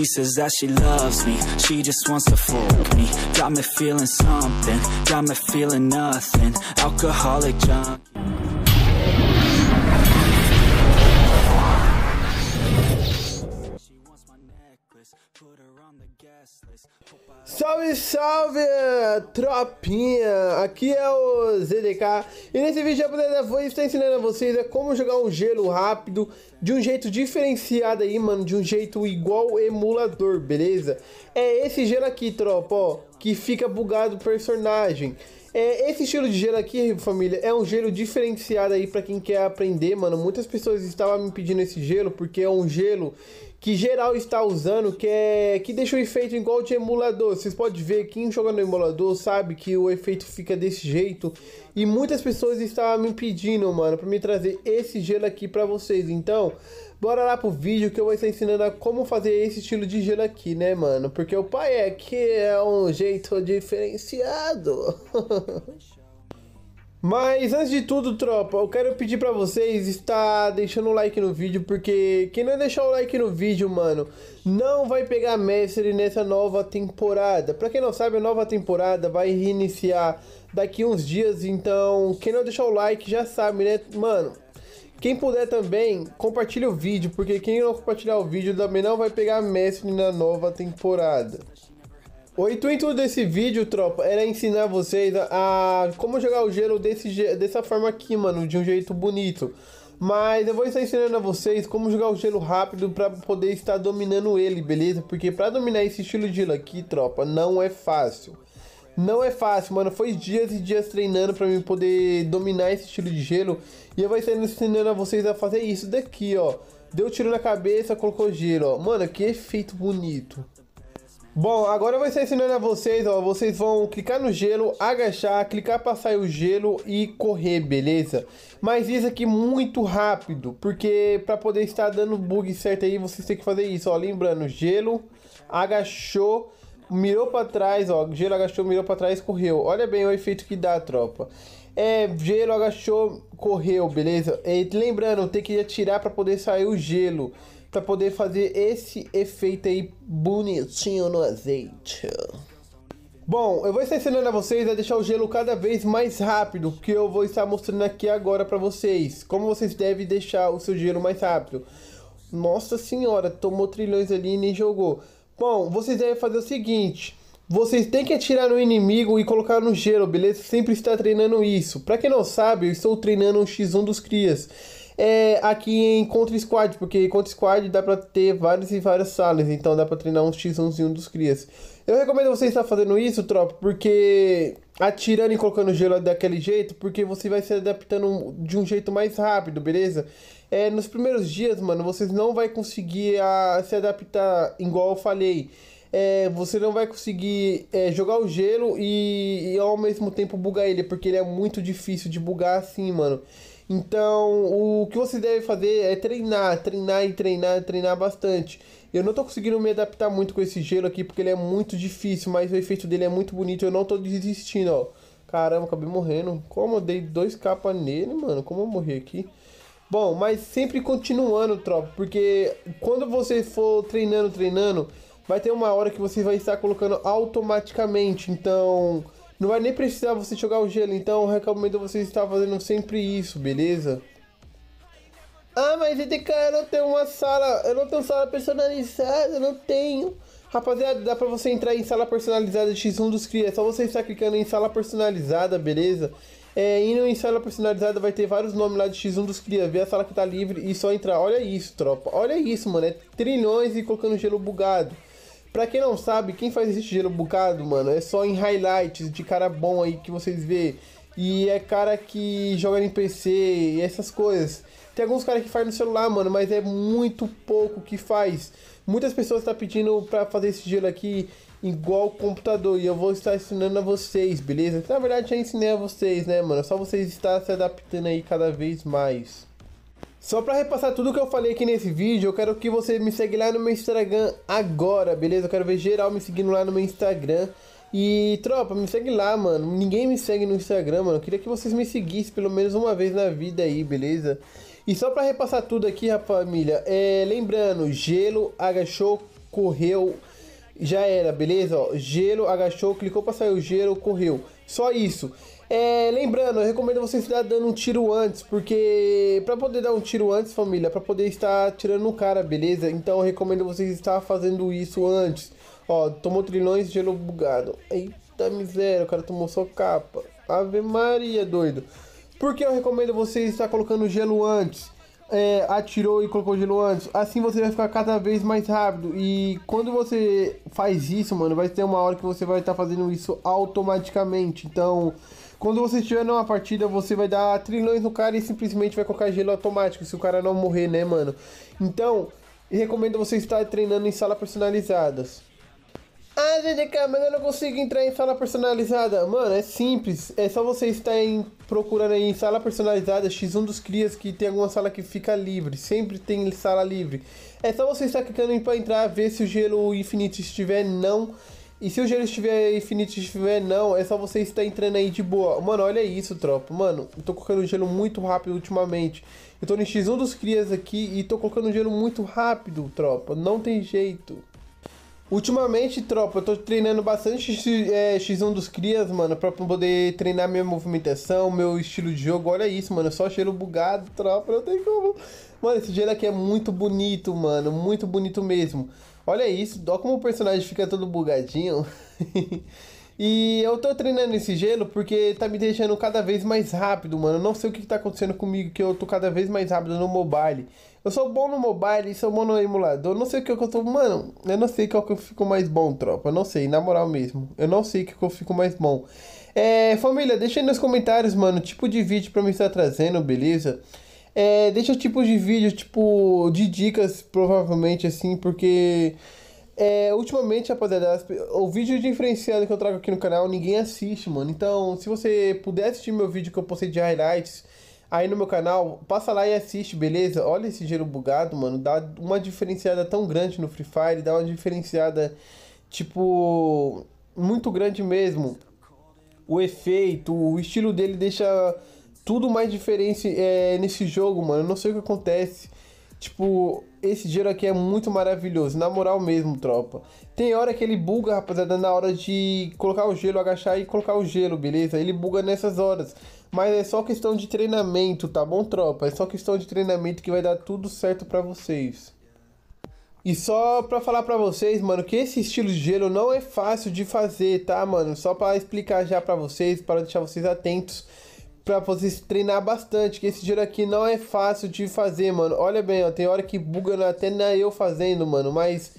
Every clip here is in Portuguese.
She says that she loves me, she just wants to fuck me Got me feeling something, got me feeling nothing Alcoholic junk Salve, salve, tropinha! Aqui é o ZDK e nesse vídeo eu vou estar ensinando a vocês é como jogar um gelo rápido de um jeito diferenciado aí, mano, de um jeito igual emulador, beleza? É esse gelo aqui, tropa, ó, que fica bugado o personagem. É, esse estilo de gelo aqui, família, é um gelo diferenciado aí para quem quer aprender, mano. Muitas pessoas estavam me pedindo esse gelo porque é um gelo que geral está usando, que é que deixa o efeito igual de emulador. Vocês podem ver quem joga no emulador sabe que o efeito fica desse jeito e muitas pessoas estavam me pedindo, mano, para me trazer esse gelo aqui para vocês. Então, bora lá pro vídeo que eu vou estar ensinando a como fazer esse estilo de gelo aqui, né, mano? Porque o pai é que é um jeito diferenciado. Mas antes de tudo, tropa, eu quero pedir para vocês estar deixando o like no vídeo, porque quem não deixar o like no vídeo, mano, não vai pegar Mestre nessa nova temporada. Para quem não sabe, a nova temporada vai reiniciar daqui uns dias, então quem não deixar o like já sabe, né, mano? Quem puder também, compartilha o vídeo, porque quem não compartilhar o vídeo também não vai pegar Mestre na nova temporada. O intuito desse vídeo, tropa, era ensinar vocês a, a como jogar o gelo desse, dessa forma aqui, mano, de um jeito bonito. Mas eu vou estar ensinando a vocês como jogar o gelo rápido para poder estar dominando ele, beleza? Porque para dominar esse estilo de gelo aqui, tropa, não é fácil. Não é fácil, mano. Foi dias e dias treinando para mim poder dominar esse estilo de gelo. E eu vou estar ensinando a vocês a fazer isso daqui, ó. Deu tiro na cabeça, colocou gelo, ó. Mano, que efeito bonito. Bom, agora eu vou estar ensinando a vocês, ó, vocês vão clicar no gelo, agachar, clicar para sair o gelo e correr, beleza? Mas isso aqui muito rápido, porque para poder estar dando bug certo aí, vocês tem que fazer isso, ó, lembrando, gelo, agachou, mirou para trás, ó, gelo agachou, mirou para trás, correu. Olha bem o efeito que dá, tropa. É, gelo agachou, correu, beleza? E lembrando, tem que atirar para poder sair o gelo para poder fazer esse efeito aí bonitinho no azeite. Bom, eu vou estar ensinando a vocês a deixar o gelo cada vez mais rápido, que eu vou estar mostrando aqui agora para vocês, como vocês devem deixar o seu gelo mais rápido. Nossa senhora, tomou trilhões ali e nem jogou. Bom, vocês devem fazer o seguinte, vocês têm que atirar no inimigo e colocar no gelo, beleza? Sempre está treinando isso. Para quem não sabe, eu estou treinando o X1 dos crias é, aqui em Contra Squad, porque Contra Squad dá pra ter várias e várias salas, então dá pra treinar um X1zinho dos crias. Eu recomendo você estar fazendo isso, tropa, porque atirando e colocando gelo é daquele jeito, porque você vai se adaptando de um jeito mais rápido, beleza? É, nos primeiros dias, mano, vocês não vai conseguir a, se adaptar igual eu falei. É, você não vai conseguir é, jogar o gelo e, e ao mesmo tempo bugar ele, porque ele é muito difícil de bugar assim, mano. Então, o que você deve fazer é treinar, treinar e treinar, treinar bastante. Eu não tô conseguindo me adaptar muito com esse gelo aqui, porque ele é muito difícil, mas o efeito dele é muito bonito. Eu não tô desistindo, ó. Caramba, acabei morrendo. Como eu dei dois capas nele, mano? Como eu morri aqui? Bom, mas sempre continuando, tropa, porque quando você for treinando, treinando, vai ter uma hora que você vai estar colocando automaticamente. Então, não vai nem precisar você jogar o gelo, então eu recomendo você estar fazendo sempre isso, beleza? Ah, mas cara, eu não tenho uma sala, eu não tenho sala personalizada, eu não tenho. Rapaziada, dá pra você entrar em sala personalizada X1 dos Cria, é só você estar clicando em sala personalizada, beleza? É, indo em sala personalizada vai ter vários nomes lá de X1 dos Cria, ver a sala que tá livre e só entrar. Olha isso, tropa, olha isso, mano, é trilhões e colocando gelo bugado. Pra quem não sabe, quem faz esse gelo bocado, mano, é só em highlights de cara bom aí que vocês vê. E é cara que joga em PC e essas coisas. Tem alguns caras que faz no celular, mano, mas é muito pouco que faz. Muitas pessoas estão tá pedindo pra fazer esse gelo aqui igual computador. E eu vou estar ensinando a vocês, beleza? Na verdade já ensinei a vocês, né, mano? É só vocês estar se adaptando aí cada vez mais. Só para repassar tudo que eu falei aqui nesse vídeo, eu quero que você me segue lá no meu Instagram agora, beleza? Eu quero ver geral me seguindo lá no meu Instagram. E tropa, me segue lá, mano. Ninguém me segue no Instagram, mano. Eu queria que vocês me seguissem pelo menos uma vez na vida aí, beleza? E só para repassar tudo aqui, família, é, lembrando, gelo, agachou, correu, já era, beleza? Ó, gelo, agachou, clicou para sair o gelo, correu. Só isso. É, lembrando, eu recomendo você estar dando um tiro antes, porque para poder dar um tiro antes, família, para poder estar tirando um cara, beleza? Então eu recomendo vocês estar fazendo isso antes. Ó, tomou trilhões de gelo bugado. Eita miséria, o cara tomou só capa. Ave Maria, doido. Por que eu recomendo você estar colocando gelo antes? É, atirou e colocou gelo antes. Assim você vai ficar cada vez mais rápido. E quando você faz isso, mano, vai ter uma hora que você vai estar tá fazendo isso automaticamente. Então, quando você estiver numa partida, você vai dar trilhões no cara e simplesmente vai colocar gelo automático, se o cara não morrer, né, mano? Então, recomendo você estar treinando em salas personalizadas. Ah, GDK, mas eu não consigo entrar em sala personalizada. Mano, é simples. É só você estar em, procurando aí em sala personalizada, X1 dos Crias, que tem alguma sala que fica livre. Sempre tem sala livre. É só você estar clicando em pra entrar, ver se o gelo infinito estiver não e se o gelo estiver infinito e estiver não, é só você estar entrando aí de boa. Mano, olha isso, tropa. Mano, eu tô colocando gelo muito rápido ultimamente. Eu tô no X1 dos crias aqui e tô colocando gelo muito rápido, tropa. Não tem jeito. Ultimamente, tropa, eu tô treinando bastante é, X1 dos crias, mano, pra poder treinar minha movimentação, meu estilo de jogo. Olha isso, mano, só cheiro bugado, tropa, não tem como. Mano, esse gelo aqui é muito bonito, mano, muito bonito mesmo. Olha isso, dó como o personagem fica todo bugadinho. E eu tô treinando esse gelo porque tá me deixando cada vez mais rápido, mano. Eu não sei o que, que tá acontecendo comigo, que eu tô cada vez mais rápido no mobile. Eu sou bom no mobile e sou bom no emulador. Eu não sei o que, que eu tô. Mano, eu não sei qual que eu fico mais bom, tropa. Eu não sei, na moral mesmo. Eu não sei o que, que eu fico mais bom. É, família, deixa aí nos comentários, mano, tipo de vídeo pra me estar trazendo, beleza? É, deixa tipos de vídeo, tipo, de dicas, provavelmente, assim, porque. É, ultimamente, rapaziada, o vídeo de que eu trago aqui no canal, ninguém assiste, mano. Então, se você puder assistir meu vídeo que eu postei de highlights aí no meu canal, passa lá e assiste, beleza? Olha esse gelo bugado, mano. Dá uma diferenciada tão grande no Free Fire, dá uma diferenciada, tipo, muito grande mesmo. O efeito, o estilo dele deixa tudo mais diferente é, nesse jogo, mano. Eu não sei o que acontece. Tipo, esse dinheiro aqui é muito maravilhoso, na moral mesmo, tropa. Tem hora que ele buga, rapaziada, na hora de colocar o gelo, agachar e colocar o gelo, beleza? Ele buga nessas horas. Mas é só questão de treinamento, tá bom, tropa? É só questão de treinamento que vai dar tudo certo para vocês. E só pra falar pra vocês, mano, que esse estilo de gelo não é fácil de fazer, tá, mano? Só pra explicar já pra vocês, para deixar vocês atentos pra você treinar bastante, que esse giro aqui não é fácil de fazer, mano. Olha bem, ó, tem hora que buga até na eu fazendo, mano, mas...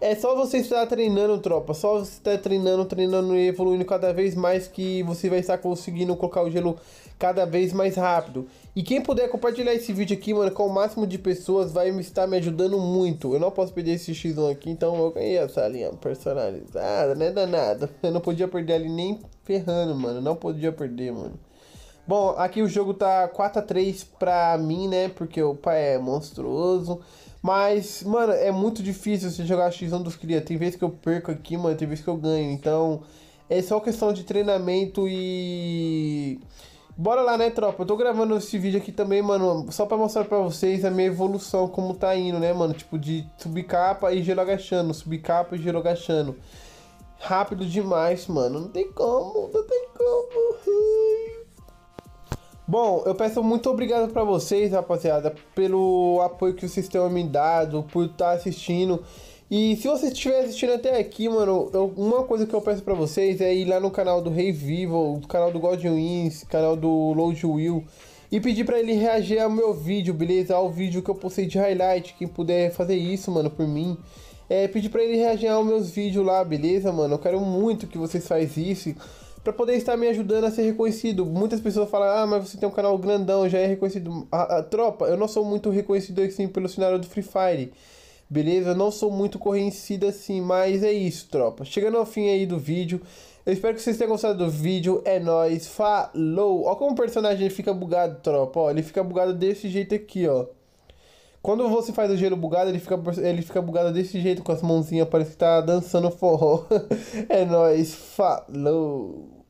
É só você estar treinando, tropa. Só você estar treinando, treinando e evoluindo cada vez mais que você vai estar conseguindo colocar o gelo cada vez mais rápido. E quem puder compartilhar esse vídeo aqui, mano, com o máximo de pessoas, vai me estar me ajudando muito. Eu não posso perder esse X1 aqui, então eu ganhei essa linha personalizada, né, danada. Eu não podia perder ali nem ferrando, mano. Não podia perder, mano. Bom, aqui o jogo tá 4 x 3 pra mim, né? Porque o pai é monstruoso. Mas, mano, é muito difícil você jogar X1 dos cria. Tem vezes que eu perco aqui, mano, tem vezes que eu ganho. Então, é só questão de treinamento e... Bora lá, né, tropa? Eu tô gravando esse vídeo aqui também, mano, só pra mostrar pra vocês a minha evolução, como tá indo, né, mano? Tipo, de subir capa e gelo agachando, subir capa e gelo agachando. Rápido demais, mano. Não tem como, não tem como. Bom, eu peço muito obrigado para vocês, rapaziada, pelo apoio que vocês têm me dado, por estar tá assistindo. E se você estiver assistindo até aqui, mano, eu, uma coisa que eu peço para vocês é ir lá no canal do Revival, do canal do God Wins, canal do Load Will e pedir para ele reagir ao meu vídeo, beleza? Ao vídeo que eu postei de highlight, quem puder fazer isso, mano, por mim. É, pedir para ele reagir aos meus vídeos lá, beleza, mano? Eu quero muito que vocês façam isso para poder estar me ajudando a ser reconhecido. Muitas pessoas falam, ah, mas você tem um canal grandão, já é reconhecido. A, a tropa, eu não sou muito reconhecido assim pelo cenário do Free Fire. Beleza? Eu não sou muito conhecido assim, mas é isso, tropa. Chegando ao fim aí do vídeo. Eu espero que vocês tenham gostado do vídeo. É nóis. Falou! Ó como o personagem fica bugado, tropa. Ó, ele fica bugado desse jeito aqui, ó. Quando você faz o gelo bugado, ele fica, ele fica bugado desse jeito, com as mãozinhas, parece que tá dançando forró. é nóis, falou!